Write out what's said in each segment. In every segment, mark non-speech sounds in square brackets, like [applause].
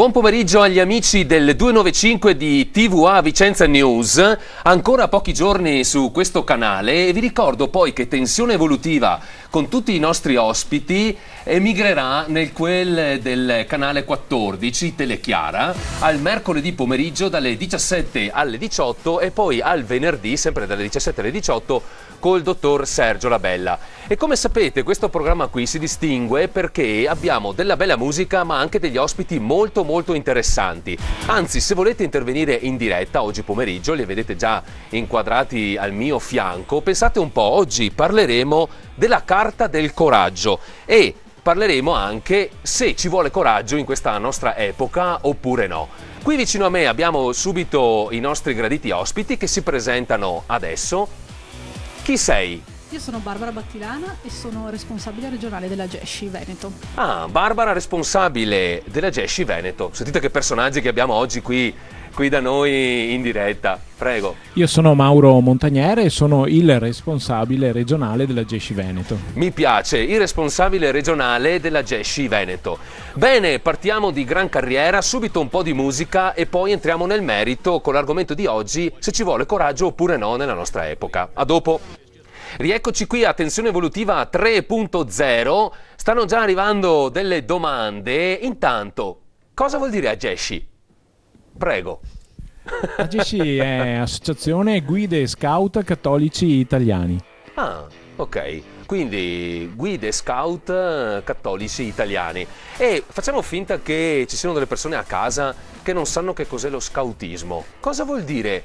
Buon pomeriggio agli amici del 295 di TVA Vicenza News, ancora pochi giorni su questo canale e vi ricordo poi che Tensione Evolutiva con tutti i nostri ospiti emigrerà nel quel del canale 14 Telechiara al mercoledì pomeriggio dalle 17 alle 18 e poi al venerdì sempre dalle 17 alle 18 col dottor Sergio Labella. E come sapete questo programma qui si distingue perché abbiamo della bella musica ma anche degli ospiti molto molto interessanti. Anzi, se volete intervenire in diretta oggi pomeriggio, li vedete già inquadrati al mio fianco, pensate un po', oggi parleremo della carta del coraggio e parleremo anche se ci vuole coraggio in questa nostra epoca oppure no. Qui vicino a me abbiamo subito i nostri graditi ospiti che si presentano adesso. Chi sei? Io sono Barbara Battilana e sono responsabile regionale della Gesci Veneto. Ah, Barbara responsabile della Gesci Veneto. Sentite che personaggi che abbiamo oggi qui, qui da noi in diretta. Prego. Io sono Mauro Montagnere e sono il responsabile regionale della Gesci Veneto. Mi piace, il responsabile regionale della Gesci Veneto. Bene, partiamo di gran carriera, subito un po' di musica e poi entriamo nel merito con l'argomento di oggi, se ci vuole coraggio oppure no nella nostra epoca. A dopo. Rieccoci qui a Tensione Evolutiva 3.0. Stanno già arrivando delle domande. Intanto, cosa vuol dire Ageshi? Prego. [laughs] Ageshi è Associazione Guide Scout Cattolici Italiani. Ah, ok quindi guide scout eh, cattolici italiani. E facciamo finta che ci siano delle persone a casa che non sanno che cos'è lo scoutismo. Cosa vuol dire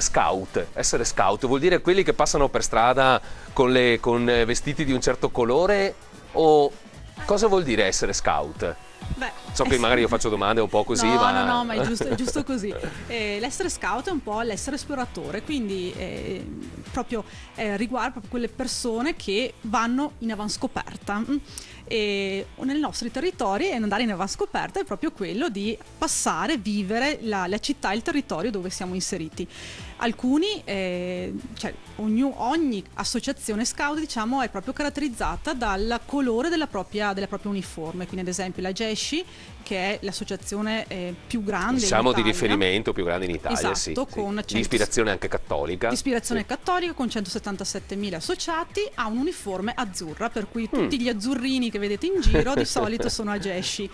scout. Essere scout vuol dire quelli che passano per strada con, le, con eh, vestiti di un certo colore o cosa vuol dire essere scout? Beh, so che eh magari io faccio domande un po' così, no, ma... No, no, ma è giusto, è giusto [laughs] così. Eh, l'essere scout è un po' l'essere esploratore, quindi eh, proprio eh, riguarda proprio quelle persone che vanno in avanscoperta. Mm? E nei nostri territori e andare in avanscoperta è proprio quello di passare, vivere la, la città, il territorio dove siamo inseriti. Alcuni, eh, cioè, ogni, ogni, associazione scout diciamo, è proprio caratterizzata dal colore della propria, della propria uniforme, quindi ad esempio la GESCI che è l'associazione eh, più grande diciamo di riferimento più grande in Italia esatto, sì, con sì. di ispirazione anche cattolica di ispirazione sì. cattolica con 177.000 associati ha un uniforme azzurra per cui mm. tutti gli azzurrini che vedete in giro di solito sono a Gesci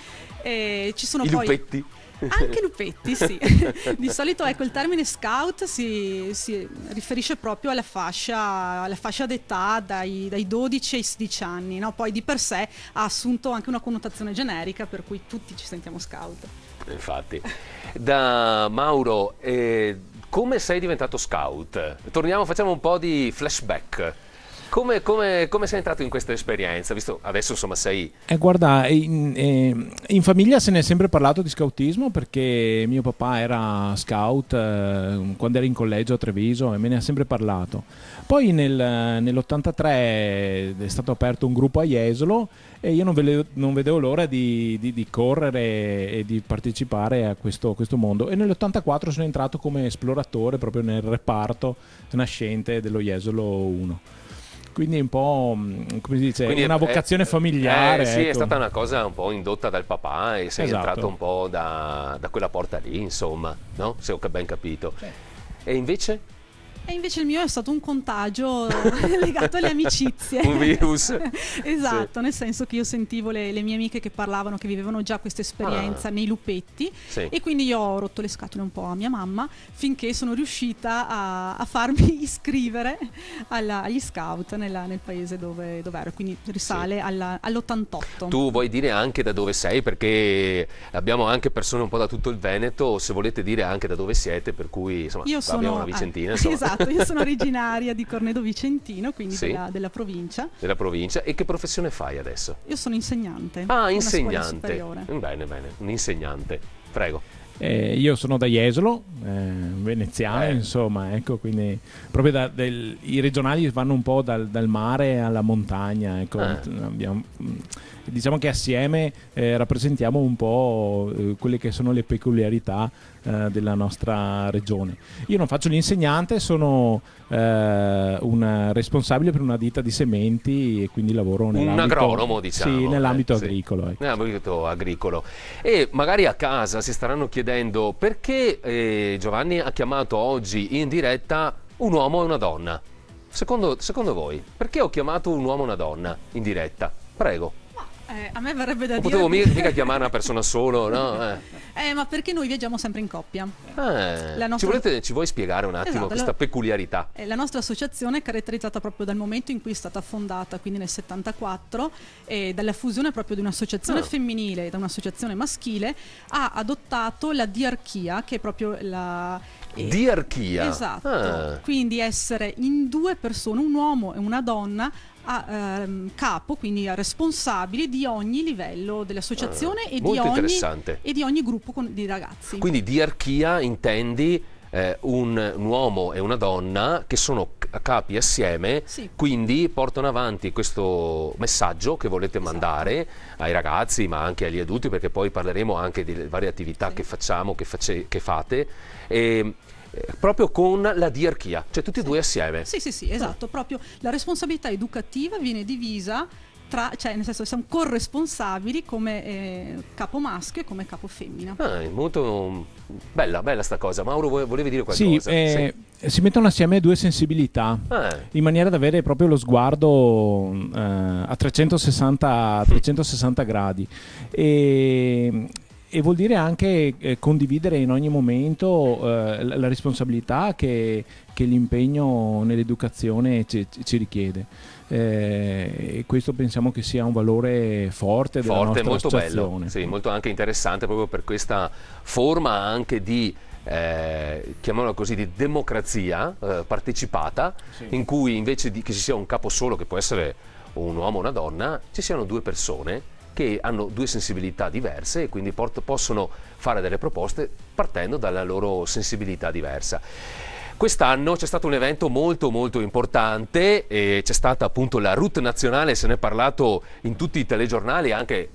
ci sono I poi lupetti anche lupetti, sì. [laughs] di solito ecco il termine scout si, si riferisce proprio alla fascia, alla fascia d'età dai, dai, 12 ai 16 anni, no? poi di per sé ha assunto anche una connotazione generica per cui tutti ci sentiamo scout. Infatti. Da Mauro, eh, come sei diventato scout? Torniamo, facciamo un po' di flashback. Come, come, come, sei entrato in questa esperienza? Visto adesso insomma sei... Eh, guarda, in, eh, in, famiglia se ne è sempre parlato di scoutismo perché mio papà era scout eh, quando era in collegio a Treviso e me ne ha sempre parlato. Poi nel, nell'83 è stato aperto un gruppo a Jesolo e io non, vele, non vedevo l'ora di, di, di, correre e di partecipare a questo, questo mondo. E nell'84 sono entrato come esploratore proprio nel reparto nascente dello Jesolo 1. Quindi è un po' mm, come si dice, Quindi una è, vocazione eh, familiare. Eh, sì, ecco. è stata una cosa un po' indotta dal papà e sei esatto. entrato un po' da, da, quella porta lì, insomma, no? Se ho ben capito. Sì. E invece? E invece il mio è stato un contagio [laughs] legato alle amicizie. un virus. [laughs] esatto, sì. nel senso che io sentivo le, le, mie amiche che parlavano, che vivevano già questa esperienza ah. nei lupetti sì. e quindi io ho rotto le scatole un po' a mia mamma finché sono riuscita a, a farmi [laughs] iscrivere alla, agli scout nella, nel paese dove, dove, ero, quindi risale sì. alla, all'88. Tu vuoi dire anche da dove sei perché abbiamo anche persone un po' da tutto il Veneto, se volete dire anche da dove siete, per cui insomma io sono, abbiamo una vicentina. Ah, esatto Esatto, io sono originaria di Cornedo Vicentino, quindi sì. della, della, provincia. Della provincia. E che professione fai adesso? Io sono insegnante. Ah, insegnante. Bene, bene, un insegnante. Prego. Eh, io sono da Jesolo, eh, veneziano, eh. insomma, ecco, quindi proprio da, del, i regionali vanno un po' dal, dal mare alla montagna, ecco, eh. abbiamo, mm, diciamo che assieme eh, rappresentiamo un po' eh, quelle che sono le peculiarità eh, della nostra regione. Io non faccio l'insegnante, sono eh, un responsabile per una ditta di sementi e quindi lavoro nell'ambito, un agronomo, diciamo, eh, sì, nell'ambito eh, agricolo. Sì. Ecco. Nell'ambito agricolo. E magari a casa si staranno chiedendo perché eh, Giovanni ha chiamato oggi in diretta un uomo e una donna. Secondo, secondo voi, perché ho chiamato un uomo e una donna in diretta? Prego. Eh, a me verrebbe da o dire. Potevo [laughs] mica, chiamare una persona solo, no? Eh. eh. ma perché noi viaggiamo sempre in coppia? Eh. Nostra... Ci, volete, ci, vuoi spiegare un attimo esatto, questa la... peculiarità? Eh, la nostra associazione è caratterizzata proprio dal momento in cui è stata fondata, quindi nel 74, e dalla fusione proprio di un'associazione ah. femminile e da un'associazione maschile, ha adottato la diarchia, che è proprio la, eh, diarchia. Esatto. Ah. Quindi essere in due persone, un uomo e una donna, a ehm, capo, quindi a responsabile di ogni livello dell'associazione ah, e, di ogni, e di ogni gruppo con, di ragazzi. Quindi diarchia intendi eh, un, un, uomo e una donna che sono capi assieme, sì. quindi portano avanti questo messaggio che volete esatto. mandare ai ragazzi ma anche agli adulti perché poi parleremo anche delle varie attività sì. che facciamo, che, face, che fate. E, ehm, proprio con la diarchia, cioè tutti e due assieme. Sì, sì, sì, esatto, proprio la responsabilità educativa viene divisa tra, cioè nel senso siamo corresponsabili come eh, capo maschio e come capo femmina. Ah, è molto mm, bella, bella sta cosa. Mauro volevi dire qualcosa? Sì, eh, sì. si mettono assieme due sensibilità ah. in maniera da avere proprio lo sguardo mm, eh, a 360, 360 gradi. E e vuol dire anche eh, condividere in ogni momento eh, la responsabilità che, che, l'impegno nell'educazione ci, ci richiede. Eh, e questo pensiamo che sia un valore forte della forte, molto bello, sì, molto anche interessante proprio per questa forma anche di eh, chiamiamola così, di democrazia eh, partecipata, sì. in cui invece di, che ci sia un capo solo, che può essere un uomo o una donna, ci siano due persone che hanno due sensibilità diverse e quindi possono fare delle proposte partendo dalla loro sensibilità diversa. Quest'anno c'è stato un evento molto molto importante, e c'è stata appunto la Route nazionale, se ne è parlato in tutti i telegiornali, anche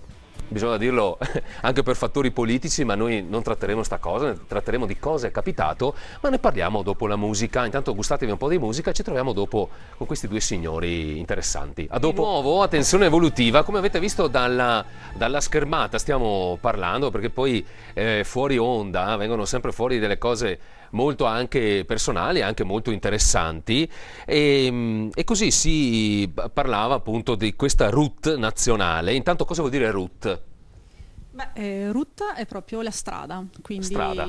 bisogna dirlo [laughs] anche per fattori politici, ma noi non tratteremo sta cosa, tratteremo di cosa è capitato, ma ne parliamo dopo la musica. Intanto gustatevi un po' di musica, ci troviamo dopo con questi due signori interessanti. A dopo. Di nuovo, attenzione evolutiva, come avete visto dalla, dalla schermata stiamo parlando, perché poi eh, fuori onda eh, vengono sempre fuori delle cose molto anche personali, anche molto interessanti e, ehm, e così si parlava appunto di questa RUT nazionale. Intanto cosa vuol dire RUT? Beh, eh, route è proprio la strada, quindi strada.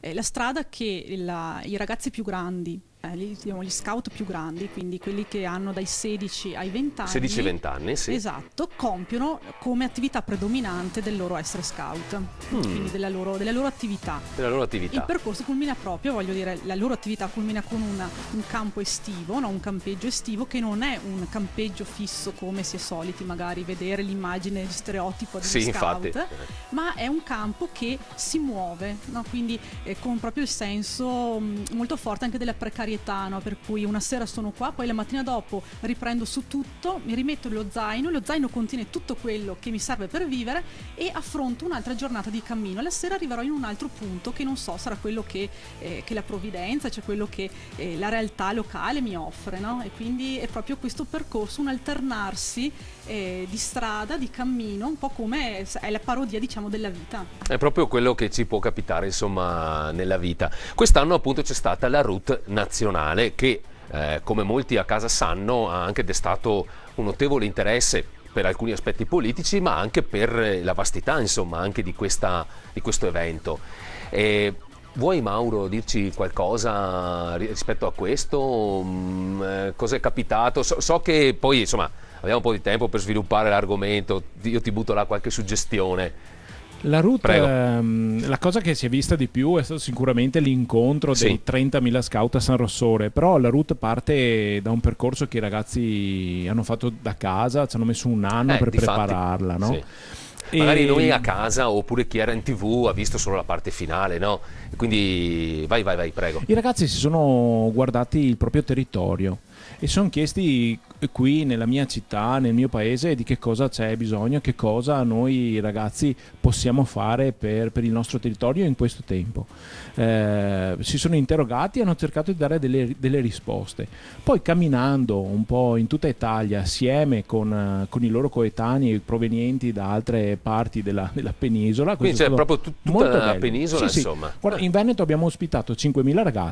la strada che la, i ragazzi più grandi eh, diciamo, gli scout più grandi, quindi quelli che hanno dai 16 ai 20 anni. 16-20 anni, sì. Esatto, compiono come attività predominante del loro essere scout, mm. quindi della loro, della loro, attività. Della loro attività. Il percorso culmina proprio, voglio dire, la loro attività culmina con una, un campo estivo, no? un campeggio estivo che non è un campeggio fisso come si è soliti magari vedere l'immagine, lo stereotipo di sì, scout, infatti. ma è un campo che si muove, no? quindi eh, con proprio il senso mh, mm, molto forte anche della precarietà varietà, no? per cui una sera sono qua, poi la mattina dopo riprendo su tutto, mi rimetto lo zaino, lo zaino contiene tutto quello che mi serve per vivere e affronto un'altra giornata di cammino. La sera arriverò in un altro punto che non so, sarà quello che, eh, che la provvidenza, cioè quello che eh, la realtà locale mi offre, no? E quindi è proprio questo percorso, un alternarsi eh, di strada, di cammino, un po' come è la parodia diciamo della vita. È proprio quello che ci può capitare insomma nella vita. Quest'anno appunto c'è stata la route nazionale che eh, come molti a casa sanno ha anche destato un notevole interesse per alcuni aspetti politici ma anche per eh, la vastità insomma anche di, questa, di questo evento. E Vuoi Mauro dirci qualcosa rispetto a questo? Mm, eh, Cosa è capitato? So, so che poi insomma abbiamo un po' di tempo per sviluppare l'argomento, io ti butto là qualche suggestione. La route, ehm, la cosa che si è vista di più è stato sicuramente l'incontro sì. dei 30.000 scout a San Rossore, però la route parte da un percorso che i ragazzi hanno fatto da casa, ci hanno messo un anno eh, per prepararla, fatti, no? Sì magari noi a casa oppure chi era in tv ha visto solo la parte finale no? quindi vai vai vai prego i ragazzi si sono guardati il proprio territorio e si sono chiesti qui nella mia città, nel mio paese, di che cosa c'è bisogno, che cosa noi ragazzi possiamo fare per, per il nostro territorio in questo tempo. Eh, si sono interrogati e hanno cercato di dare delle, delle, risposte. Poi camminando un po' in tutta Italia assieme con, eh, con i loro coetanei provenienti da altre parti della, della penisola. Quindi c'è proprio tut- tutta la bello. penisola sì, insomma. Sì. Guarda, in Veneto abbiamo ospitato 5.000 ragazzi.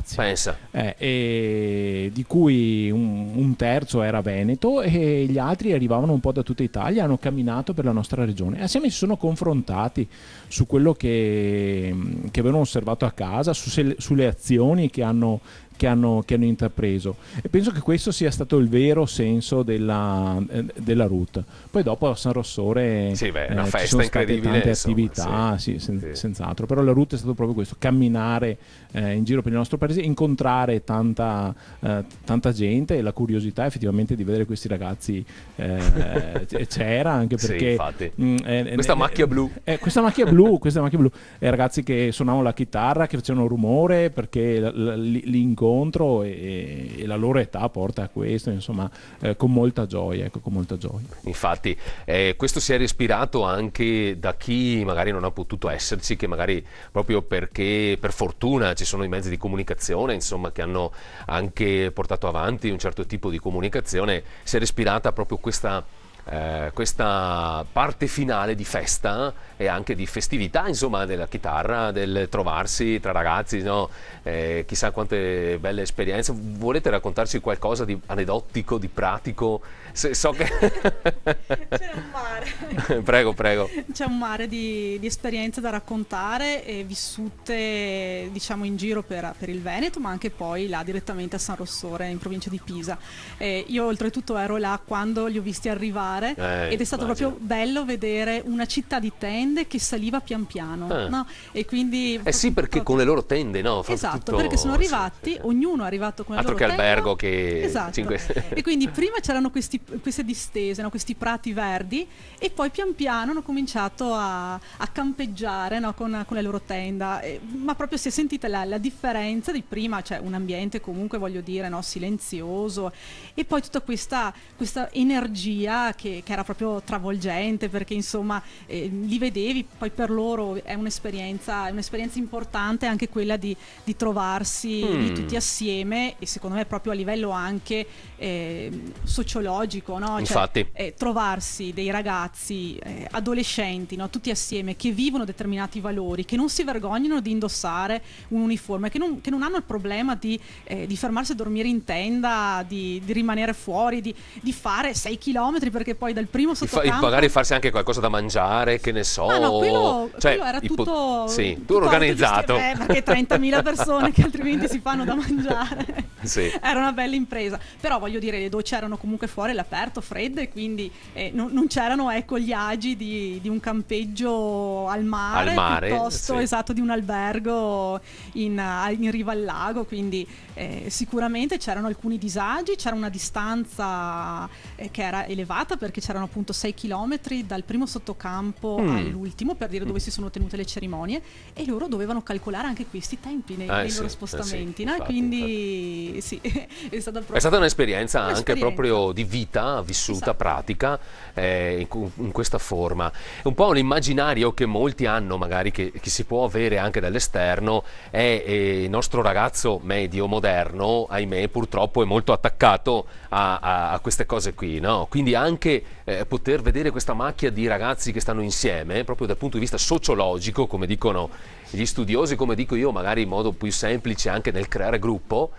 Eh, di cui un, un terzo era Veneto Veneto e gli altri arrivavano un po' da tutta Italia, hanno camminato per la nostra regione. Assieme si sono confrontati su quello che, che avevano osservato a casa, su se, sulle azioni che hanno che hanno, che hanno intrapreso. E penso che questo sia stato il vero senso della, eh, della route. Poi dopo a San Rossore sì, beh, una eh, festa ci sono state tante insomma, attività, sì, sì, sen- sì. senz'altro, però la route è stato proprio questo, camminare eh, in giro per il nostro paese, incontrare tanta, eh, tanta, gente e la curiosità effettivamente di vedere questi ragazzi eh, c'era anche [laughs] perché... Mh, mm, eh, questa macchia blu. questa macchia blu, questa macchia blu. ragazzi che suonavano la chitarra, che facevano rumore perché l- l- l'incontro incontro e, e, la loro età porta a questo, insomma, eh, con molta gioia, ecco, con molta gioia. Infatti, eh, questo si è respirato anche da chi magari non ha potuto esserci, che magari proprio perché per fortuna ci sono i mezzi di comunicazione, insomma, che hanno anche portato avanti un certo tipo di comunicazione, si è respirata proprio questa eh, questa parte finale di festa eh, e anche di festività, insomma, della chitarra, del trovarsi tra ragazzi, no? eh, chissà quante belle esperienze. Volete raccontarci qualcosa di aneddotico, di pratico? Se, so che... [laughs] C'è un mare. [laughs] prego, prego. C'è un mare di, di, esperienze da raccontare, e vissute diciamo in giro per, per, il Veneto, ma anche poi là direttamente a San Rossore, in provincia di Pisa. Eh, io oltretutto ero là quando li ho visti arrivare fare eh, ed è stato immagino. proprio bello vedere una città di tende che saliva pian piano. Ah. No? E quindi, eh sì, perché proprio... con le loro tende, no? esatto, tutto... perché sono arrivati, sì, ognuno è arrivato con la Altro ah, loro tende. Altro che albergo che... Esatto. Cinque... [laughs] e quindi prima c'erano questi, queste distese, no? questi prati verdi e poi pian piano hanno cominciato a, a campeggiare no? con, con, le loro tenda. ma proprio si è sentita la, la, differenza di prima, cioè un ambiente comunque, voglio dire, silenzioso e poi tutta questa, questa energia che, che era proprio travolgente perché insomma eh, li vedevi, poi per loro è un'esperienza, è un'esperienza importante anche quella di, di trovarsi mm. tutti assieme e secondo me proprio a livello anche eh, sociologico, no? Cioè, Infatti. Cioè, eh, trovarsi dei ragazzi eh, adolescenti, no? tutti assieme, che vivono determinati valori, che non si vergognano di indossare un uniforme, che non, che non hanno il problema di, eh, di, fermarsi a dormire in tenda, di, di rimanere fuori, di, di fare 6 km perché che poi dal primo sottocampo... Fa, magari farsi anche qualcosa da mangiare, che ne so... Ma ah, no, quello, cioè, quello era tutto... Po- sì, tutto organizzato. Giusti- eh, perché 30.000 [laughs] persone che altrimenti si fanno da mangiare. Sì. era una bella impresa. Però voglio dire, le docce erano comunque fuori all'aperto, fredde, quindi eh, non, non, c'erano ecco, gli agi di, di un campeggio al mare, al mare piuttosto sì. esatto, di un albergo in, in riva al lago. Quindi eh, sicuramente c'erano alcuni disagi, c'era una distanza eh, che era elevata perché c'erano appunto 6 km dal primo sottocampo mm. all'ultimo per dire mm. dove mm. si sono tenute le cerimonie e loro dovevano calcolare anche questi tempi nei, eh, nei sì, loro spostamenti. Eh, sì, no? infatti, Quindi infatti. sì, [laughs] è stata, proprio... è stata un'esperienza, un'esperienza anche proprio di vita vissuta, esatto. pratica, eh, in, in, questa forma. Un po' l'immaginario che molti hanno, magari che, che si può avere anche dall'esterno, è eh, il nostro ragazzo medio, moderno, ahimè purtroppo è molto attaccato a, a, a queste cose qui. No? Quindi anche anche eh, poter vedere questa macchia di ragazzi che stanno insieme, proprio dal punto di vista sociologico, come dicono gli studiosi, come dico io, magari in modo più semplice anche nel creare gruppo,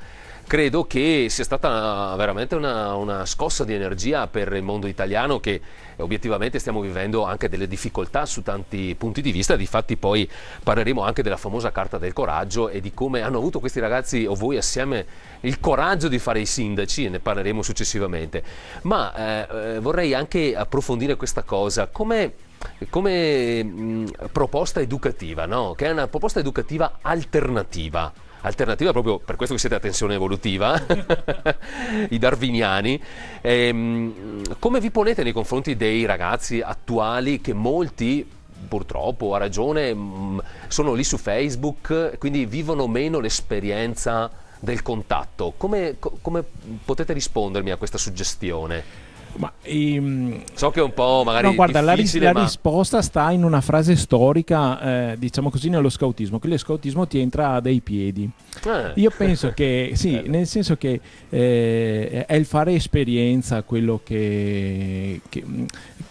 credo che sia stata veramente una, una scossa di energia per il mondo italiano che obiettivamente stiamo vivendo anche delle difficoltà su tanti punti di vista, difatti poi parleremo anche della famosa carta del coraggio e di come hanno avuto questi ragazzi o voi assieme il coraggio di fare i sindaci e ne parleremo successivamente. Ma eh, eh vorrei anche approfondire questa cosa, come come mh, proposta educativa, no? che è una proposta educativa alternativa alternativa proprio per questo che siete a tensione evolutiva, [laughs] i darwiniani. Ehm, come vi ponete nei confronti dei ragazzi attuali che molti purtroppo, ha ragione, mm, sono lì su Facebook, quindi vivono meno l'esperienza del contatto. Come, come potete rispondermi a questa suggestione? Ma, ehm, so che è un po' magari. No, guarda, la, ris- ma... la, risposta sta in una frase storica, eh, diciamo così, nello scautismo, che lo scautismo ti entra a dei piedi. Eh. Io penso che [laughs] sì, Bello. nel senso che eh, è il fare esperienza quello che, che,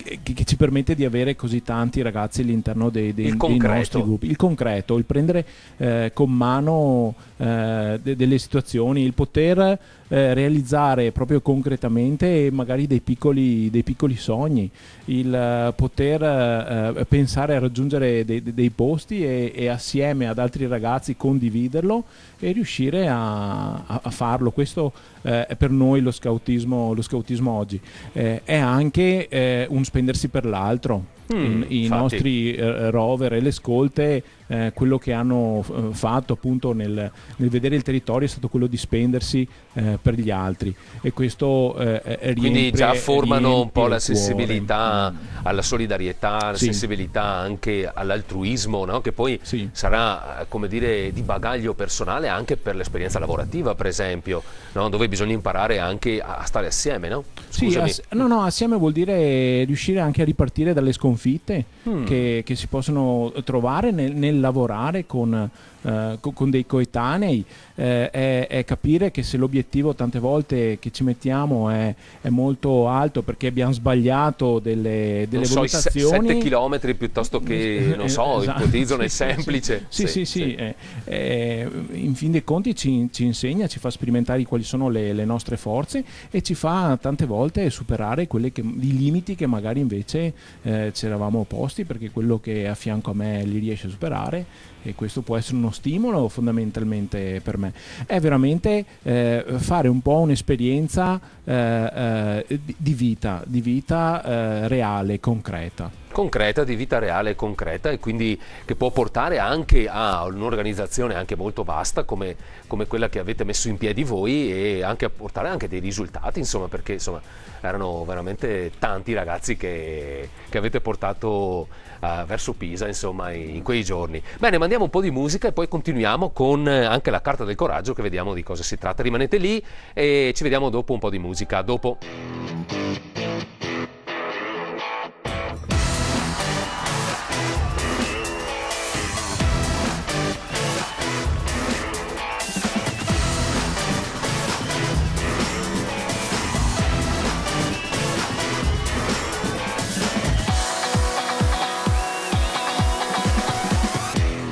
che, che, ci permette di avere così tanti ragazzi all'interno dei, dei, dei nostri gruppi. Il concreto, il prendere eh, con mano eh, de, delle situazioni, il poter eh, realizzare proprio concretamente magari dei piccoli, dei piccoli sogni, il eh, poter eh, eh, pensare a raggiungere dei, dei posti e, e, assieme ad altri ragazzi condividerlo e riuscire a, a, a farlo. Questo eh, per noi lo scautismo, lo scautismo oggi, eh, è anche eh, un spendersi per l'altro. Mm, mm I, i nostri eh, rover e le scolte eh, quello che hanno eh, fatto appunto nel, nel, vedere il territorio è stato quello di spendersi eh, per gli altri e questo eh, riempie, quindi già formano un po' la sensibilità mm. alla solidarietà la sì. sensibilità anche all'altruismo no? che poi sì. sarà eh, come dire di bagaglio personale anche per l'esperienza lavorativa per esempio no? dove bisogna imparare anche a stare assieme no? Sì, ass- no no assieme vuol dire riuscire anche a ripartire dalle sconfitte mm. che, che, si possono trovare nel, nel lavorare con, eh, con dei coetanei eh, è, è, capire che se l'obiettivo tante volte che ci mettiamo è, è molto alto perché abbiamo sbagliato delle, delle non valutazioni 7 km piuttosto che [laughs] non so esatto, ipotizzano [laughs] sì, è semplice sì sì sì, sì, sì. Eh, eh, in fin dei conti ci, ci, insegna ci fa sperimentare quali sono le, le, nostre forze e ci fa tante volte superare che, i limiti che magari invece eh, ci eravamo posti perché quello che a fianco a me li riesce a superare ¿vale? e questo può essere uno stimolo fondamentalmente per me, è veramente eh, fare un po' un'esperienza eh, eh, di vita, di vita eh, reale, concreta. Concreta, di vita reale e concreta e quindi che può portare anche a un'organizzazione anche molto vasta come, come, quella che avete messo in piedi voi e anche a portare anche dei risultati insomma perché insomma erano veramente tanti ragazzi che, che avete portato uh, verso Pisa insomma in, in quei giorni. Bene, ma Andiamo un po' di musica e poi continuiamo con eh, anche la carta del coraggio che vediamo di cosa si tratta. Rimanete lì e ci vediamo dopo un po' di musica. A dopo.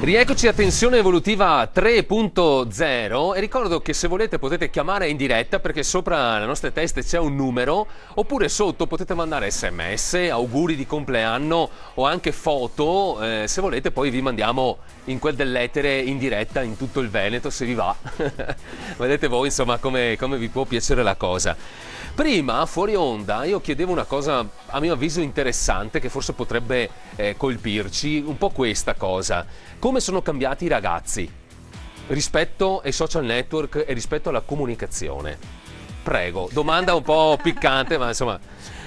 Rieccoci a Tensione Evolutiva 3.0 e ricordo che se volete potete chiamare in diretta perché sopra le nostre teste c'è un numero oppure sotto potete mandare sms, auguri di compleanno o anche foto, eh, se volete poi vi mandiamo in quel dell'etere in diretta in tutto il Veneto se vi va. [laughs] Vedete voi insomma come, come vi può piacere la cosa. Prima, fuori onda, io chiedevo una cosa a mio avviso interessante che forse potrebbe eh, colpirci, un po' questa cosa. Come sono cambiati i ragazzi rispetto ai social network e rispetto alla comunicazione? Prego, domanda un po' piccante, ma insomma,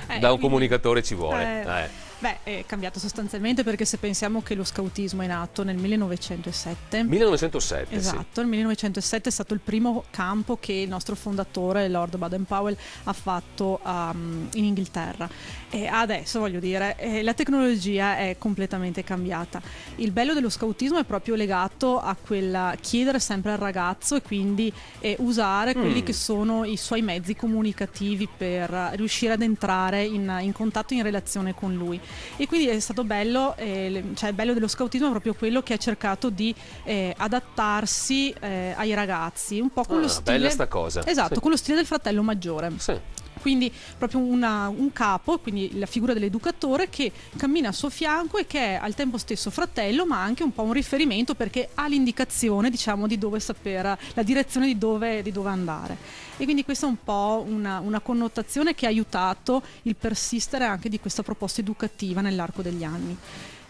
eh, da un comunicatore ci vuole. Eh. eh. Beh, è cambiato sostanzialmente perché se pensiamo che lo scautismo è nato nel 1907. 1907, Esatto, sì. il 1907 è stato il primo campo che il nostro fondatore, Lord Baden Powell, ha fatto um, in Inghilterra e adesso voglio dire, eh, la tecnologia è completamente cambiata. Il bello dello scautismo è proprio legato a quel chiedere sempre al ragazzo e quindi eh, usare mm. quelli che sono i suoi mezzi comunicativi per riuscire ad entrare in, in contatto, in relazione con lui. E quindi è stato bello, eh, cioè il bello dello scautismo è proprio quello che ha cercato di eh, adattarsi eh, ai ragazzi, un po' con ah, lo stile... Bella sta cosa. Esatto, sì. con lo stile del fratello maggiore. Sì quindi proprio una, un capo, quindi la figura dell'educatore che cammina a suo fianco e che è al tempo stesso fratello ma anche un po' un riferimento perché ha l'indicazione diciamo di dove sapere, la direzione di dove, di dove andare. E quindi questa è un po' una, una connotazione che ha aiutato il persistere anche di questa proposta educativa nell'arco degli anni.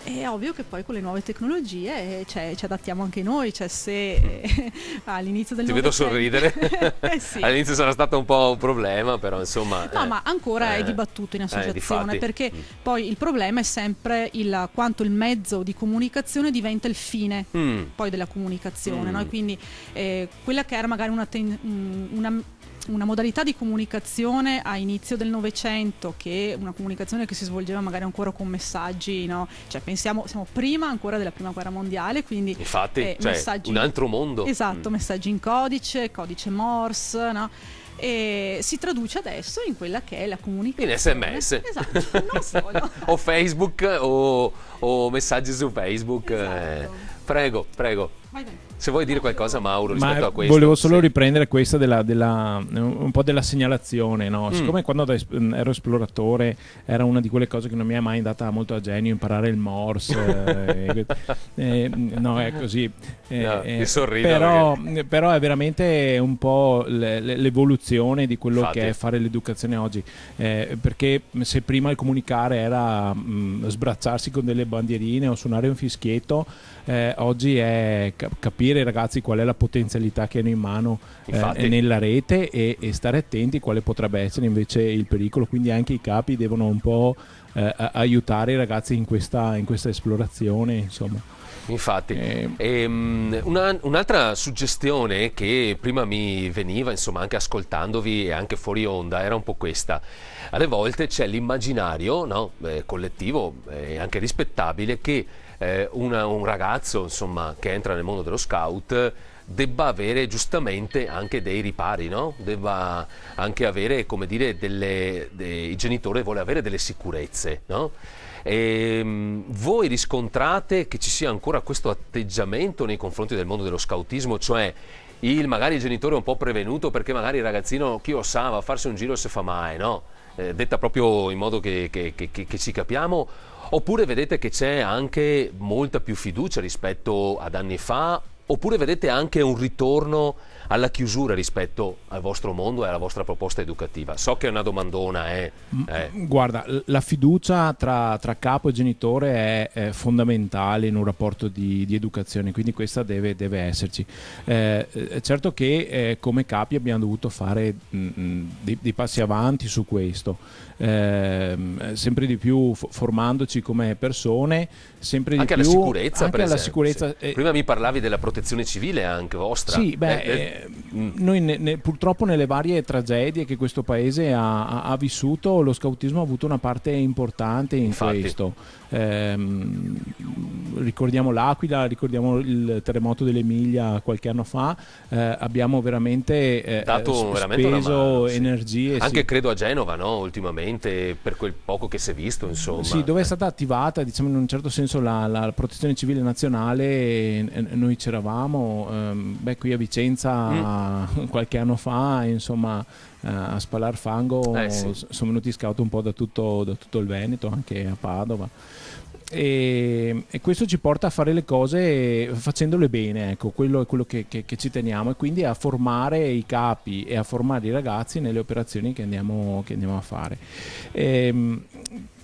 È ovvio che poi con le nuove tecnologie cioè, ci adattiamo anche noi, cioè se [laughs] eh, all'inizio del Ti vedo sorridere. [laughs] eh sì. All'inizio sarà stato un po' un problema, però insomma... No, eh. ma ancora eh. è dibattuto in eh, associazione, perché mm. poi il problema è sempre il, quanto il mezzo di comunicazione diventa il fine mm. poi della comunicazione, mm. no? quindi quella che era magari una, ten- una una modalità di comunicazione a inizio del Novecento, che è una comunicazione che si svolgeva magari ancora con messaggi, no? cioè pensiamo, siamo prima ancora della prima guerra mondiale, quindi Infatti, eh, cioè, messaggi, un altro mondo. Esatto, mm. messaggi in codice, codice Morse, no? e si traduce adesso in quella che è la comunicazione. In sms. Esatto, non [laughs] solo. o Facebook o, o, messaggi su Facebook. Eh. Esatto. Eh, prego, prego. Vai, vai se vuoi dire qualcosa Mauro rispetto Ma a questo volevo solo sì. riprendere questa della, della, un po' della segnalazione no? mm. siccome quando mm, ero esploratore era una di quelle cose che non mi è mai andata molto a genio imparare il morse [laughs] eh, eh, no è così eh, no, eh sorrido, però, mm, però, è veramente un po' l'evoluzione di quello Infatti. che è fare l'educazione oggi eh, perché se prima il comunicare era mh, mm, sbracciarsi con delle bandierine o suonare un fischietto eh, oggi è capire ragazzi qual è la potenzialità che hanno in mano eh, nella rete e, e, stare attenti quale potrebbe essere invece il pericolo, quindi anche i capi devono un po' eh, aiutare i ragazzi in questa, in questa esplorazione. Insomma. Infatti, eh, ehm, una, un'altra suggestione che prima mi veniva, insomma, anche ascoltandovi e anche fuori onda, era un po' questa. Alle volte c'è l'immaginario no, eh, collettivo e eh, anche rispettabile che eh, una, un ragazzo insomma, che entra nel mondo dello scout debba avere giustamente anche dei ripari, no? debba anche avere, come dire, delle, dei, il genitore vuole avere delle sicurezze. No? E, ehm, voi riscontrate che ci sia ancora questo atteggiamento nei confronti del mondo dello scautismo, cioè il, magari il genitore è un po' prevenuto perché magari il ragazzino, chi lo sa, va a farsi un giro se fa mai, no? eh, detta proprio in modo che, che, che, che ci capiamo, oppure vedete che c'è anche molta più fiducia rispetto ad anni fa oppure vedete anche un ritorno alla chiusura rispetto al vostro mondo e alla vostra proposta educativa? So che è una domandona. Eh, eh. Guarda, la fiducia tra, tra capo e genitore è, è, fondamentale in un rapporto di, di educazione, quindi questa deve, deve esserci. Eh, eh certo che eh, come capi abbiamo dovuto fare mh, mm, mm, dei, dei passi avanti su questo. Ehm, sempre di più formandoci come persone, sempre anche di alla più sicurezza, anche alla sicurezza. Eh, Prima mi parlavi della protezione civile anche vostra. Sì, beh, eh, eh, eh mm. noi ne, ne, purtroppo nelle varie tragedie che questo paese ha, ha, vissuto, lo scautismo ha avuto una parte importante in Infatti. questo. Ehm, ricordiamo l'Aquila, ricordiamo il terremoto dell'Emilia qualche anno fa, eh, abbiamo veramente, Dato, veramente speso mano, sì. energie. Anche sì. credo a Genova, no? Ultimamente sufficiente per quel poco che si è visto, insomma. Sì, dove è stata attivata, diciamo, in un certo senso la, la protezione civile nazionale, eh, noi c'eravamo, ehm, beh, qui a Vicenza mm. [laughs] qualche anno fa, insomma, eh, a spalar fango eh, sì. sono venuti scout un po' da tutto, da tutto il Veneto, anche a Padova. E, e, questo ci porta a fare le cose facendole bene, ecco, quello è quello che, che, che, ci teniamo e quindi a formare i capi e a formare i ragazzi nelle operazioni che andiamo, che andiamo a fare. E, ehm,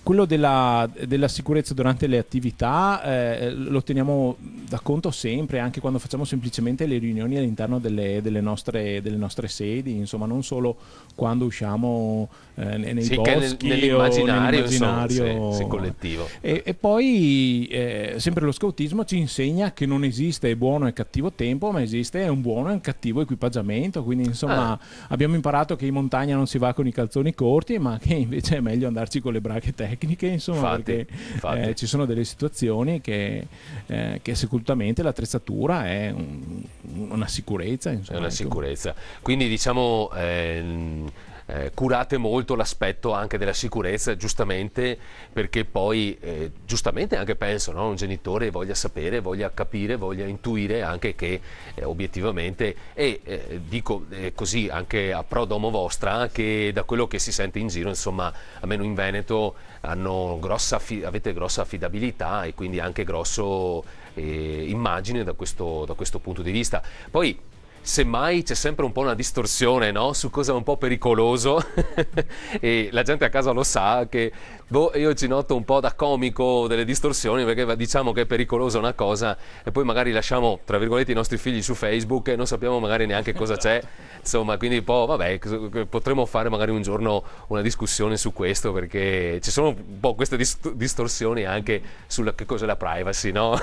quello della, della, sicurezza durante le attività eh, lo teniamo da conto sempre, anche quando facciamo semplicemente le riunioni all'interno delle, delle, nostre, delle nostre, sedi, insomma non solo quando usciamo eh, nei sì, boschi nell'immaginario, nell'immaginario sì, sì, collettivo. E, e poi eh, sempre lo scautismo ci insegna che non esiste buono e cattivo tempo, ma esiste un buono e un cattivo equipaggiamento, quindi insomma ah. abbiamo imparato che in montagna non si va con i calzoni corti, ma che invece è meglio andarci con le brache tecniche, insomma, infatti, perché infatti. Eh, ci sono delle situazioni che, eh, che sicuramente l'attrezzatura è un, una sicurezza. Insomma, è una ecco. sicurezza. Quindi diciamo... Ehm eh, curate molto l'aspetto anche della sicurezza, giustamente, perché poi eh, giustamente anche penso, no? un genitore voglia sapere, voglia capire, voglia intuire anche che eh, obiettivamente, e eh, dico eh, così anche a pro domo vostra, che da quello che si sente in giro, insomma, almeno in Veneto grossa avete grossa affidabilità e quindi anche grosso eh, immagine da questo, da questo punto di vista. Poi semmai c'è sempre un po' una distorsione no? su cosa è un po' pericoloso [laughs] e la gente a casa lo sa che boh, io ci noto un po' da comico delle distorsioni perché diciamo che è pericolosa una cosa e poi magari lasciamo tra virgolette i nostri figli su Facebook e non sappiamo magari neanche cosa c'è insomma quindi un po' vabbè potremmo fare magari un giorno una discussione su questo perché ci sono un po' queste distorsioni anche sulla che cos'è la privacy no?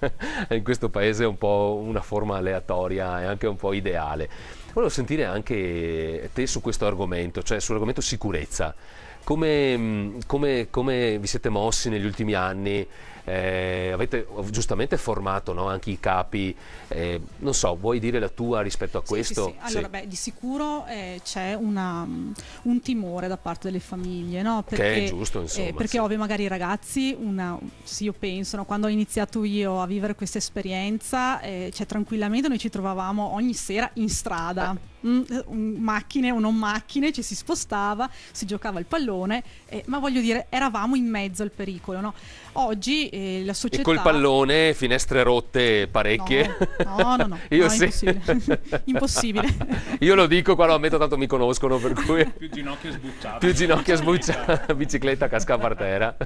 [laughs] in questo paese è un po' una forma aleatoria e anche un po' po' ideale. Volevo sentire anche te su questo argomento, cioè sull'argomento sicurezza. Come, mm, come, come vi siete mossi negli ultimi anni? eh, avete giustamente formato no, anche i capi, eh, non so, vuoi dire la tua rispetto a questo? Sì, sì, sì. Allora, beh, di sicuro eh, c'è mm, un timore da parte delle famiglie, no? perché, che è giusto, eh, insomma. perché ovvio magari i ragazzi, una, sì io penso, no, quando ho iniziato io a vivere questa esperienza, eh, cioè tranquillamente noi ci trovavamo ogni sera in strada. Eh, macchine o non macchine, ci si spostava, si giocava il pallone, eh, ma voglio dire, eravamo in mezzo al pericolo. No? Oggi eh, la società... E col pallone, finestre rotte parecchie. No, no, no, no [laughs] Io no, sì. impossibile. [laughs] impossibile. Io lo dico qua, ammetto, tanto mi conoscono, per cui... [laughs] Più ginocchia sbucciata. Più ginocchia sbucciata, bicicletta casca a partera.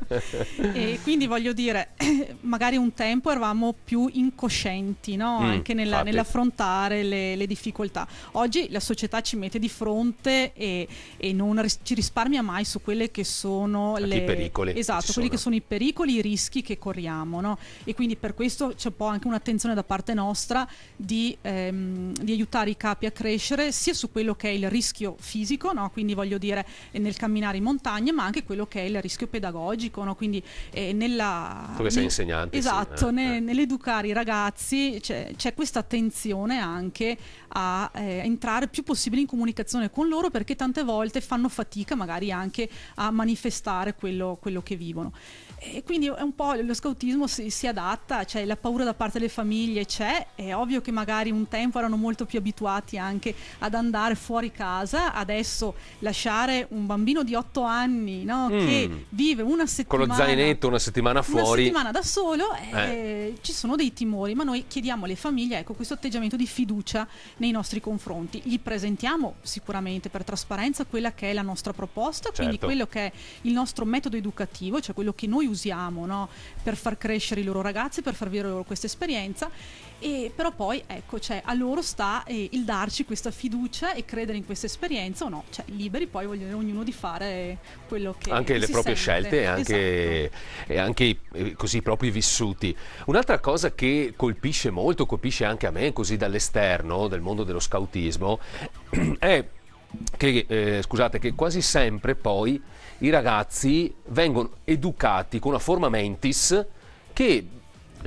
e quindi voglio dire, [clears throat] magari un tempo eravamo più incoscienti, no? mm, Anche nella, nell'affrontare le, le difficoltà. Oggi la società ci mette di fronte e, e non ris- ci risparmia mai su quelle che sono le... I pericoli. Esatto, quelli sono. che sono i pericoli, i rischi che corriamo. No? E quindi per questo c'è un po' anche un'attenzione da parte nostra di, ehm, di, aiutare i capi a crescere sia su quello che è il rischio fisico, no? quindi voglio dire eh, nel camminare in montagna, ma anche quello che è il rischio pedagogico. No? Quindi eh, nella... Tu sei insegnante. Esatto, sì, eh, ne, eh. nell'educare i ragazzi c'è, c'è questa attenzione anche a eh, entrare più possibile in comunicazione con loro perché tante volte fanno fatica magari anche a manifestare quello, quello che vivono. E quindi è un po' lo scautismo si, si, adatta, cioè la paura da parte delle famiglie c'è, è ovvio che magari un tempo erano molto più abituati anche ad andare fuori casa, adesso lasciare un bambino di 8 anni no, mm. che vive una settimana... Con lo zainetto una settimana fuori. Una settimana da solo, eh, eh. ci sono dei timori, ma noi chiediamo alle famiglie ecco, questo atteggiamento di fiducia nei nei nostri confronti. Gli presentiamo sicuramente per trasparenza quella che è la nostra proposta, certo. quindi quello che è il nostro metodo educativo, cioè quello che noi usiamo no? per far crescere i loro ragazzi, per far vivere loro questa esperienza e però poi ecco, cioè, a loro sta eh, il darci questa fiducia e credere in questa esperienza o no, cioè liberi poi vogliono ognuno di fare quello che anche che le proprie sente. scelte anche, esatto. e anche eh, così, i propri vissuti. Un'altra cosa che colpisce molto, colpisce anche a me così dall'esterno del mondo dello scautismo [clears throat] è che, eh, scusate, che quasi sempre poi i ragazzi vengono educati con una forma mentis che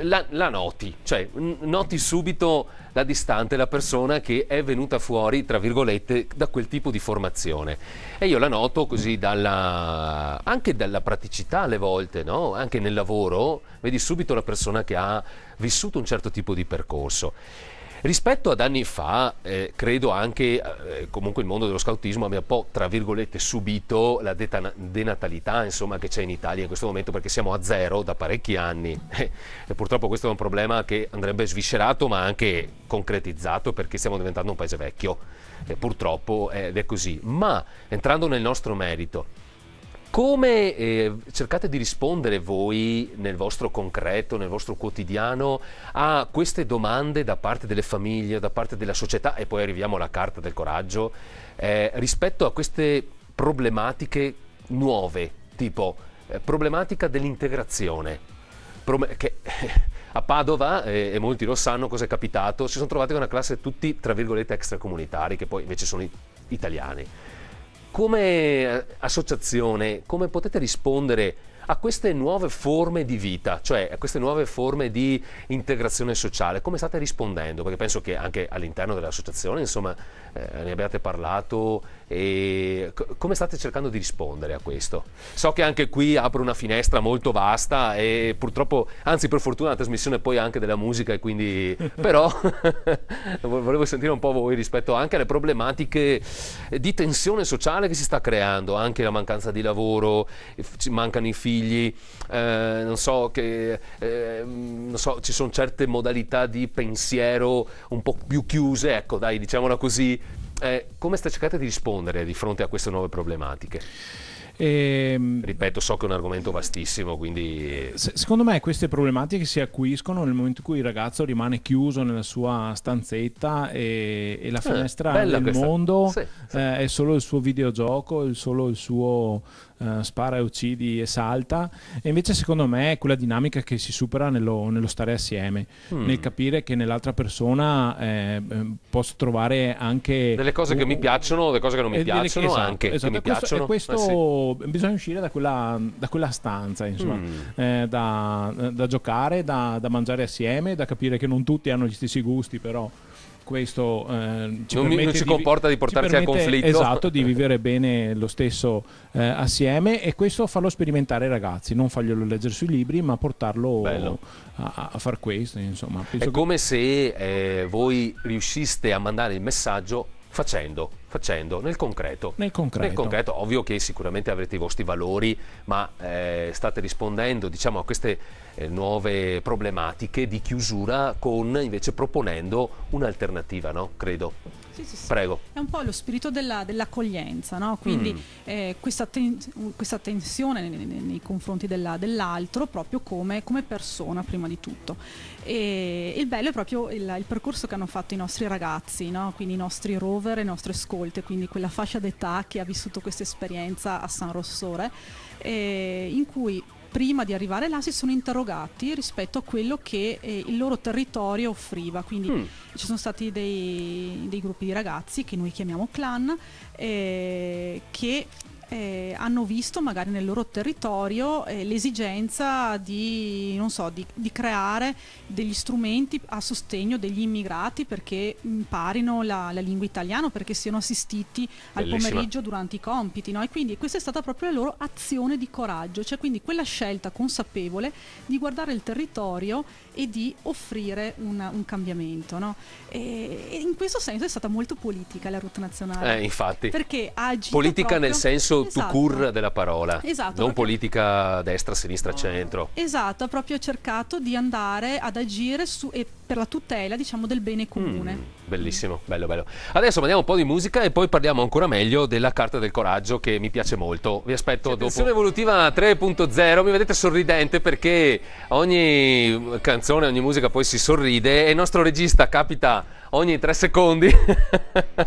la, la noti, cioè noti subito la distante, la persona che è venuta fuori, tra virgolette, da quel tipo di formazione. E io la noto così dalla, anche dalla praticità alle volte, no? anche nel lavoro, vedi subito la persona che ha vissuto un certo tipo di percorso. Rispetto ad anni fa, eh, credo anche eh, comunque il mondo dello scautismo abbia un po' tra virgolette subito la denatalità insomma, che c'è in Italia in questo momento perché siamo a zero da parecchi anni [laughs] e purtroppo questo è un problema che andrebbe sviscerato ma anche concretizzato perché stiamo diventando un paese vecchio e purtroppo eh, ed è così. Ma entrando nel nostro merito, come eh, cercate di rispondere voi nel vostro concreto, nel vostro quotidiano, a queste domande da parte delle famiglie, da parte della società, e poi arriviamo alla carta del coraggio, eh, rispetto a queste problematiche nuove, tipo eh, problematica dell'integrazione, che [laughs] a Padova, e, eh, e molti lo sanno cosa è capitato, si sono trovati con una classe tutti, tra virgolette, extracomunitari, che poi invece sono italiani come eh, associazione, come potete rispondere a queste nuove forme di vita, cioè a queste nuove forme di integrazione sociale, come state rispondendo? Perché penso che anche all'interno dell'associazione, insomma, eh, ne abbiate parlato e come state cercando di rispondere a questo? So che anche qui apro una finestra molto vasta e purtroppo, anzi per fortuna la trasmissione poi anche della musica e quindi [laughs] però [laughs] volevo sentire un po' voi rispetto anche alle problematiche di tensione sociale che si sta creando, anche la mancanza di lavoro, ci mancano i figli, eh, non so che eh, non so, ci sono certe modalità di pensiero un po' più chiuse, ecco, dai, diciamola così, eh, come sta cercando di rispondere di fronte a queste nuove problematiche? E, ehm, Ripeto, so che è un argomento vastissimo, quindi... Eh, secondo me queste problematiche si acuiscono nel momento in cui il ragazzo rimane chiuso nella sua stanzetta e, e la eh, finestra eh, del questa. mondo sì, sì. Eh, è solo il suo videogioco, è solo il suo eh, spara e uccidi e salta, e invece secondo me è quella dinamica che si supera nello, nello stare assieme, mm. nel capire che nell'altra persona eh, eh posso trovare anche... Delle cose un, che mi piacciono, delle cose che non mi piacciono esatto, anche, esatto, che questo, piacciono. questo eh, sì. bisogna uscire da quella, da quella stanza, insomma, mm. eh, da, da, giocare, da, da mangiare assieme, da capire che non tutti hanno gli stessi gusti, però questo eh, ci non, mi, non ci comporta di, di portarci permette, a conflitto. Esatto, di vivere bene lo stesso eh, assieme e questo farlo sperimentare ai ragazzi, non farglielo leggere sui libri ma portarlo a, a, far questo. Insomma. Penso È che... come se eh, voi riusciste a mandare il messaggio facendo, facendo nel concreto. Nel concreto. Nel concreto, ovvio che sicuramente avrete i vostri valori, ma eh, state rispondendo diciamo, a queste eh, nuove problematiche di chiusura con invece proponendo un'alternativa, no? credo. Sì, sì, sì. Prego. È un po' lo spirito dell'accoglienza, no? quindi mm. eh, questa, ten questa, tensione nei, nei, nei confronti dell'altro proprio come, come, persona prima di tutto. E il bello è proprio il, il percorso che hanno fatto i nostri ragazzi, no? quindi i nostri rover, i nostri scolte, quindi quella fascia d'età che ha vissuto questa esperienza a San Rossore, eh, in cui prima di arrivare là si sono interrogati rispetto a quello che eh, il loro territorio offriva. Quindi mm. ci sono stati dei, dei, gruppi di ragazzi che noi chiamiamo clan, eh, che eh, hanno visto magari nel loro territorio eh, l'esigenza di, so, di, di, creare degli strumenti a sostegno degli immigrati perché imparino la, la lingua italiana, perché siano assistiti Bellissima. al pomeriggio durante i compiti. No? E quindi questa è stata proprio la loro azione di coraggio, cioè quindi quella scelta consapevole di guardare il territorio e di offrire una, un cambiamento. No? E, e, in questo senso è stata molto politica la rotta nazionale. Eh, infatti. Perché ha agito. Politica proprio... nel senso senso esatto. tucur esatto. della parola, esatto, non politica destra, sinistra, centro. Esatto, ha proprio cercato di andare ad agire su, e per la tutela diciamo, del bene comune. Mm, bellissimo, bello, bello. Adesso mandiamo un po' di musica e poi parliamo ancora meglio della Carta del Coraggio che mi piace molto. Vi aspetto dopo. Versione evolutiva 3.0, mi vedete sorridente perché ogni canzone, ogni musica poi si sorride e il nostro regista capita ogni tre secondi [laughs]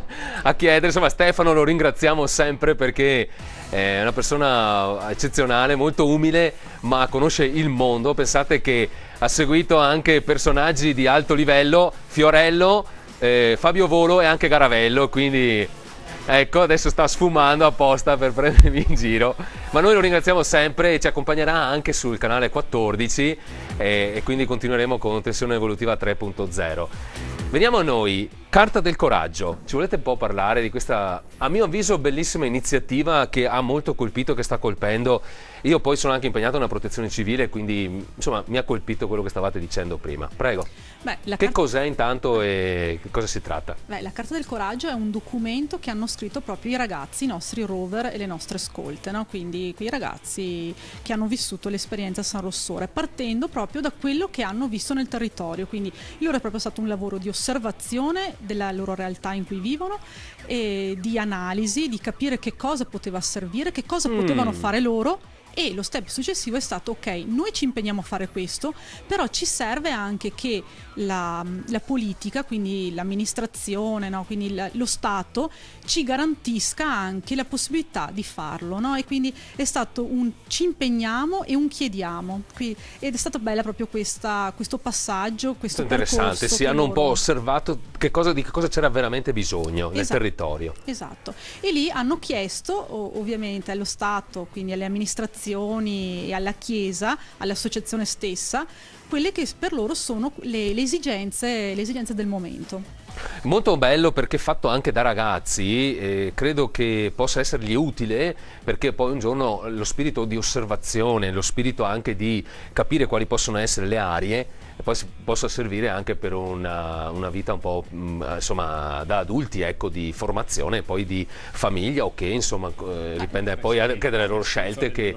a chiedere. Insomma, Stefano lo ringraziamo sempre perché è una persona eccezionale, molto umile, ma conosce il mondo. Pensate che ha seguito anche personaggi di alto livello, Fiorello, eh, Fabio Volo e anche Garavello, quindi Ecco, adesso sta sfumando apposta per prendermi in giro. Ma noi lo ringraziamo sempre e ci accompagnerà anche sul canale 14 e, eh, e quindi continueremo con Tensione Evolutiva 3.0. Veniamo a noi. Carta del coraggio, ci volete un po' parlare di questa, a mio avviso, bellissima iniziativa che ha molto colpito, che sta colpendo. Io poi sono anche impegnato nella protezione civile, quindi insomma mi ha colpito quello che stavate dicendo prima. Prego. Beh, che carta... cos'è intanto e che cosa si tratta? Beh, la Carta del coraggio è un documento che hanno scritto proprio i ragazzi, i nostri rover e le nostre scolte, no? quindi quei ragazzi che hanno vissuto l'esperienza San Rossore, partendo proprio da quello che hanno visto nel territorio. Quindi il loro è proprio stato un lavoro di osservazione della loro realtà in cui vivono, e di analisi, di capire che cosa poteva servire, che cosa mm. potevano fare loro e lo step successivo è stato ok, noi ci impegniamo a fare questo, però ci serve anche che la, la politica, quindi l'amministrazione, no? quindi la, lo Stato ci garantisca anche la possibilità di farlo. No? E quindi è stato un ci impegniamo e un chiediamo. Quindi, ed è stato bello proprio questa, questo passaggio. Questo interessante, si hanno loro... un po' osservato che cosa, di che cosa c'era veramente bisogno esatto. nel territorio. Esatto, e lì hanno chiesto ovviamente allo Stato, quindi alle amministrazioni, associazioni e alla Chiesa, all'associazione stessa, quelle che per loro sono le, le, esigenze, le esigenze del momento. Molto bello perché fatto anche da ragazzi, eh, credo che possa essergli utile perché poi un giorno lo spirito di osservazione, lo spirito anche di capire quali possono essere le aree, poi possa servire anche per una, una vita un po' mm, insomma da adulti, ecco, di formazione e poi di famiglia o che insomma eh, dipende poi anche dalle loro scelte, che,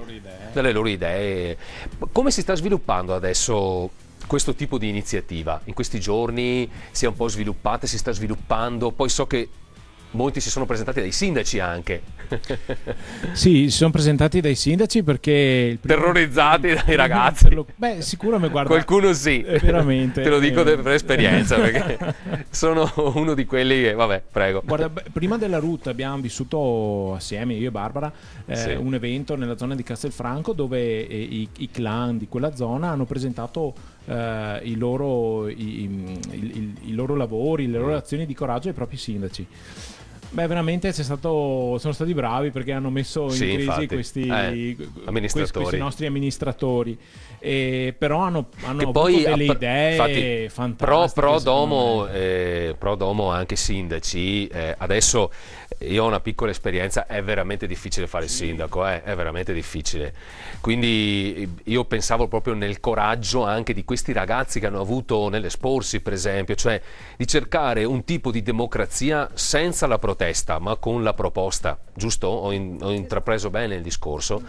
dalle loro idee. Come si sta sviluppando adesso? questo tipo di iniziativa in questi giorni si è un po' sviluppata, si sta sviluppando, poi so che molti si sono presentati dai sindaci anche. [laughs] sì, si sono presentati dai sindaci perché... Primo... Terrorizzati dai ragazzi. Beh, sicuro mi guarda. Qualcuno sì, [laughs] eh, veramente. Te lo dico eh... per esperienza [laughs] perché sono uno di quelli che... Vabbè, prego. Guarda, prima della route abbiamo vissuto assieme, io e Barbara, eh, sì. un evento nella zona di Castelfranco dove eh, i, i clan di quella zona hanno presentato eh, i, loro, i, i, i, loro, lavori, le loro azioni di coraggio ai propri sindaci. Beh, veramente stato, sono stati bravi perché hanno messo in sì, crisi questi, eh, questi, questi, nostri amministratori. E, però hanno, hanno poi, delle idee infatti, fantastiche. Pro, pro, domo, eh, pro domo anche sindaci. Eh, adesso io ho una piccola esperienza, è veramente difficile fare sì. sindaco, eh, è veramente difficile. Quindi io pensavo proprio nel coraggio anche di questi ragazzi che hanno avuto nell'esporsi, per esempio, cioè di cercare un tipo di democrazia senza la protezione protesta, ma con la proposta, giusto? Ho, in, ho intrapreso bene il discorso.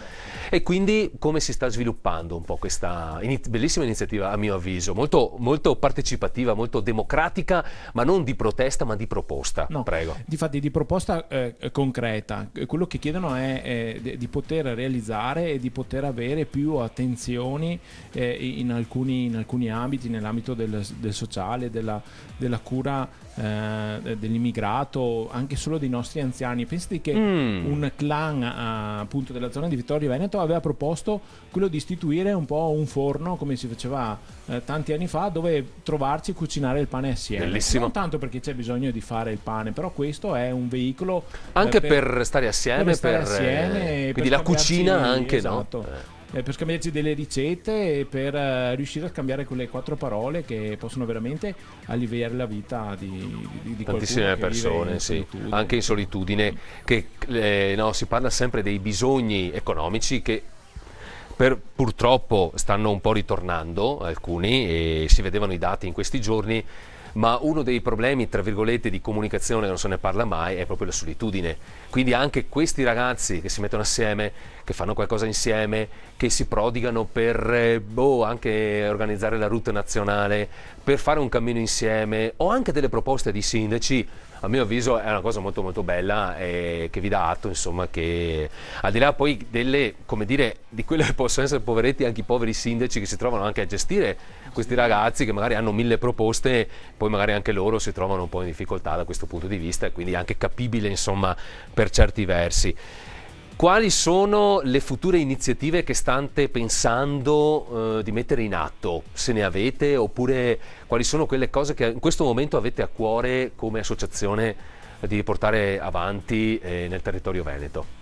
E quindi come si sta sviluppando un po' questa in, bellissima iniziativa, a mio avviso, molto, molto, partecipativa, molto democratica, ma non di protesta, ma di proposta. No, Prego. Difatti, di proposta eh, concreta. Quello che chiedono è eh, di poter realizzare e di poter avere più attenzioni eh, in, alcuni, in, alcuni, ambiti, nell'ambito del, del sociale, della, della cura eh, dell'immigrato, anche solo dei nostri anziani. Pensate che mm. un clan eh, appunto della zona di Vittorio Veneto aveva proposto quello di istituire un po' un forno come si faceva eh, tanti anni fa, dove trovarci e cucinare il pane assieme. Bellissimo. Non tanto perché c'è bisogno di fare il pane, però questo è un veicolo anche eh, per, per, stare assieme, per, stare per assieme quindi per la cucina anche, esatto. no? eh, per scambiarci delle ricette e per eh, riuscire a scambiare quelle quattro parole che possono veramente alleviare la vita di, di, di tantissime persone, in sì. anche in solitudine, che eh, no, si parla sempre dei bisogni economici che per, purtroppo stanno un po' ritornando alcuni e si vedevano i dati in questi giorni ma uno dei problemi, tra virgolette, di comunicazione, non se ne parla mai, è proprio la solitudine. Quindi anche questi ragazzi che si mettono assieme, che fanno qualcosa insieme, che si prodigano per eh, boh, anche organizzare la route nazionale, per fare un cammino insieme, o anche delle proposte di sindaci a mio avviso è una cosa molto molto bella eh, che vi dà atto insomma che al di là poi delle, dire, di quello che possono essere poveretti anche i poveri sindaci che si trovano anche a gestire questi ragazzi che magari hanno mille proposte poi magari anche loro si trovano un po' in difficoltà da questo punto di vista e quindi anche capibile insomma per certi versi. Quali sono le future iniziative che state pensando eh, di mettere in atto? Se ne avete oppure quali sono quelle cose che in questo momento avete a cuore come associazione di portare avanti eh, nel territorio veneto?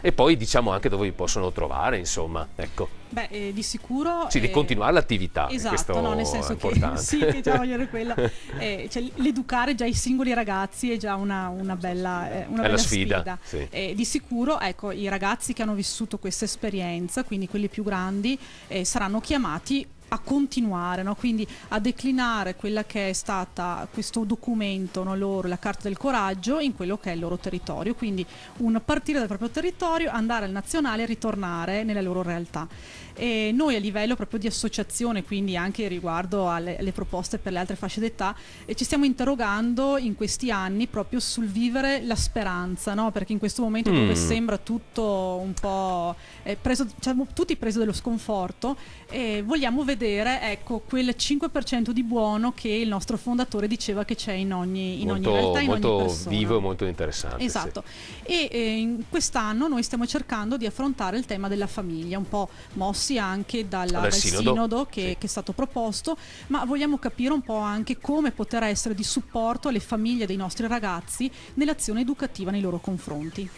e poi diciamo anche dove vi possono trovare, insomma. Ecco. Beh, eh, di sicuro... Sì, eh, di continuare l'attività. Esatto, no, nel senso che... [laughs] Sì, che già voglio dire quella. [laughs] Eh, cioè, l'educare già i singoli ragazzi è già una, una bella, eh, una bella sfida. sfida. Sì. Eh, di sicuro, ecco, i ragazzi che hanno vissuto questa esperienza, quindi quelli più grandi, eh, saranno chiamati a continuare, no? quindi a declinare quella che è stata questo documento no? loro, la Carta del Coraggio, in quello che è il loro territorio. Quindi un partire dal proprio territorio, andare al nazionale e ritornare nella loro realtà. E noi a livello proprio di associazione, quindi anche riguardo alle, alle proposte per le altre fasce d'età, eh, ci stiamo interrogando in questi anni proprio sul vivere la speranza, no? perché in questo momento mm. dove sembra tutto un po' eh, preso, cioè, tutti preso dello sconforto, eh, vogliamo vedere vedere ecco, quel 5% di buono che il nostro fondatore diceva che c'è in ogni, in molto, ogni realtà, in molto ogni persona. vivo e molto interessante. Esatto. Sì. E eh, quest'anno noi stiamo cercando di affrontare il tema della famiglia, un po' mossi anche dalla, dal, sinodo, sinodo che, sì. che, è stato proposto, ma vogliamo capire un po' anche come poter essere di supporto alle famiglie dei nostri ragazzi nell'azione educativa nei loro confronti.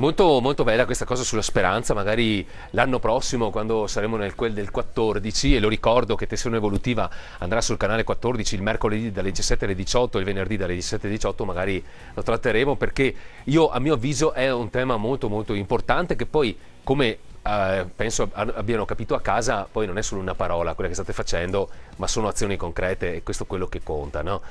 Molto, molto, bella questa cosa sulla speranza, magari l'anno prossimo quando saremo nel quel del 14 e lo ricordo che Tessione Evolutiva andrà sul canale 14 il mercoledì dalle 17 alle 18 e il venerdì dalle 17 alle 18 magari lo tratteremo perché io a mio avviso è un tema molto molto importante che poi come eh, penso abbiano capito a casa, poi non è solo una parola quella che state facendo, ma sono azioni concrete e questo è quello che conta. No?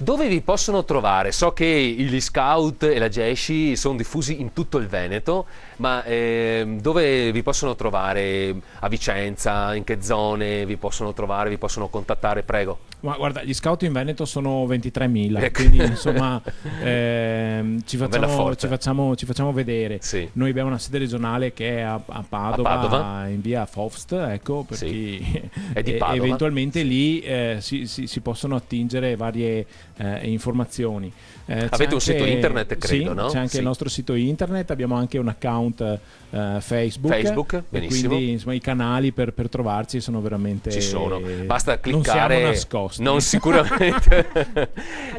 Dove vi possono trovare? So che gli scout e la Gesci sono diffusi in tutto il Veneto ma eh, dove vi possono trovare a Vicenza, in che zone vi possono trovare, vi possono contattare, prego? Ma guarda, gli scout in Veneto sono 23.000, ecco. quindi insomma [laughs] eh, ci, facciamo, ci, facciamo, ci, facciamo, vedere. Sì. Noi abbiamo una sede regionale che è a, a, Padova, a Padova, in via Fofst, ecco, per sì. chi è di [laughs] Padova. eventualmente sì. lì eh, si, si, si, possono attingere varie eh, informazioni. Eh, Avete anche, un sito internet, credo, no? C'è anche il nostro sito internet, abbiamo anche un account account uh, Facebook. Facebook quindi insomma, i canali per, per, trovarci sono veramente... Ci sono, basta cliccare... Non siamo nascosti. Non [laughs] sicuramente.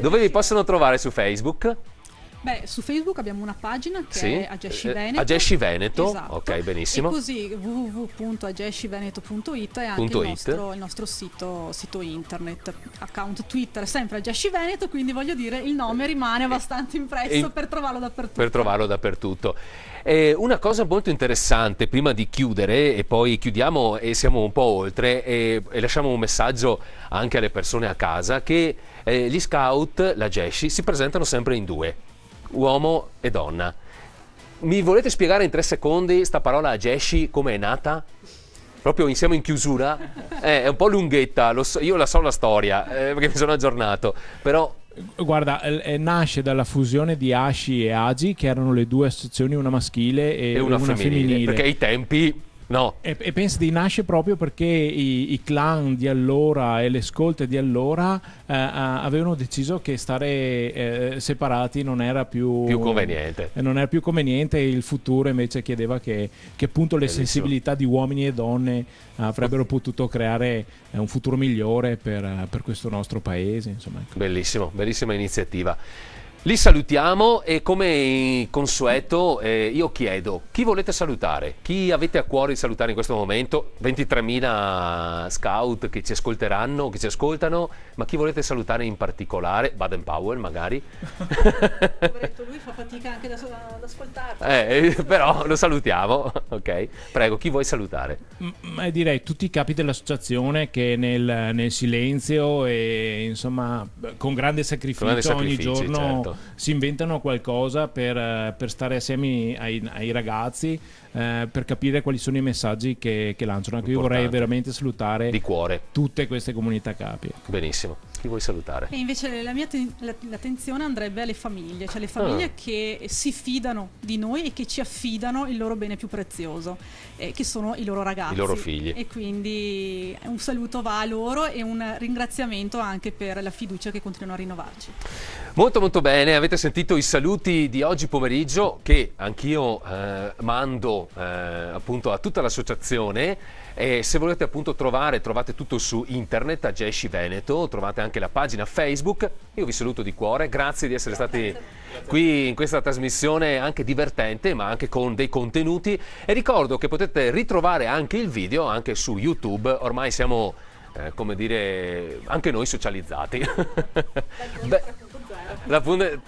[laughs] Dove vi possono trovare su Facebook? Beh, su Facebook abbiamo una pagina che sì? è Agesci eh, Veneto. Agesci Veneto, esatto. ok, benissimo. E così www.agesciveneto.it è anche il nostro, il nostro, sito, sito internet, account Twitter, sempre Agesci Veneto, quindi voglio dire il nome rimane abbastanza impresso e... Eh, per trovarlo dappertutto. Per trovarlo dappertutto. Eh, una cosa molto interessante, prima di chiudere, e poi chiudiamo e siamo un po' oltre, e, e lasciamo un messaggio anche alle persone a casa, che eh, gli scout, la Gesci, si presentano sempre in due uomo e donna. Mi volete spiegare in tre secondi sta parola Ageshi come è nata? Proprio insieme in chiusura? Eh, è un po' lunghetta, so, io la so la storia, eh, perché mi sono aggiornato, però Guarda, eh, nasce dalla fusione di Ashi e Agi, che erano le due associazioni, una maschile e, e una, una femminile, femminile. Perché ai tempi No. E, e penso di nasce proprio perché i, i, clan di allora e le scolte di allora eh, avevano deciso che stare eh, separati non era più, più conveniente. Eh, non era più conveniente, il futuro invece chiedeva che, che appunto le Bellissimo. sensibilità di uomini e donne eh, avrebbero potuto creare eh, un futuro migliore per, per questo nostro paese. Insomma, ecco. Bellissimo, bellissima iniziativa. Li salutiamo e come consueto eh, io chiedo chi volete salutare, chi avete a cuore di salutare in questo momento, 23.000 scout che ci ascolteranno, che ci ascoltano, ma chi volete salutare in particolare, Baden Powell magari? [laughs] lui fa fatica anche da, ad ascoltarlo. Eh, eh, però lo salutiamo, [laughs] ok. Prego, chi vuoi salutare? M- eh, direi tutti i capi dell'associazione che nel, nel silenzio e insomma con grande sacrificio, con ogni giorno... Certo Certo. si inventano qualcosa per, eh, per stare assieme ai, ai ragazzi eh, per capire quali sono i messaggi che, che lanciano. Anche Importante. io vorrei veramente salutare di cuore tutte queste comunità capi. Benissimo. Chi vuoi salutare? E invece la mia ten- l'attenzione andrebbe alle famiglie, cioè le ah. famiglie ah. che si fidano di noi e che ci affidano il loro bene più prezioso, eh, che sono i loro ragazzi. I loro figli. E quindi un saluto va a loro e un ringraziamento anche per la fiducia che continuano a rinnovarci. Molto molto bene, avete sentito i saluti di oggi pomeriggio che anch'io eh, mando eh, appunto a tutta l'associazione e se volete appunto trovare, trovate tutto su internet a Gesci Veneto, trovate anche la pagina Facebook. Io vi saluto di cuore, grazie di essere stati qui in questa trasmissione anche divertente ma anche con dei contenuti e ricordo che potete ritrovare anche il video anche su YouTube, ormai siamo eh, come dire anche noi socializzati. [laughs] Beh, la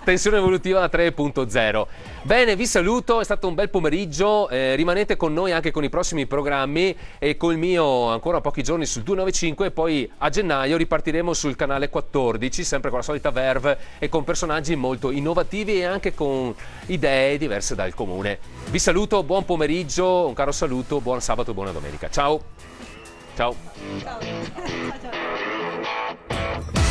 tensione evolutiva 3.0. Bene, vi saluto, è stato un bel pomeriggio, eh, rimanete con noi anche con i prossimi programmi e col mio ancora pochi giorni sul 295 e poi a gennaio ripartiremo sul canale 14, sempre con la solita verve e con personaggi molto innovativi e anche con idee diverse dal comune. Vi saluto, buon pomeriggio, un caro saluto, buon sabato e buona domenica. Ciao! Ciao! Ciao. [laughs]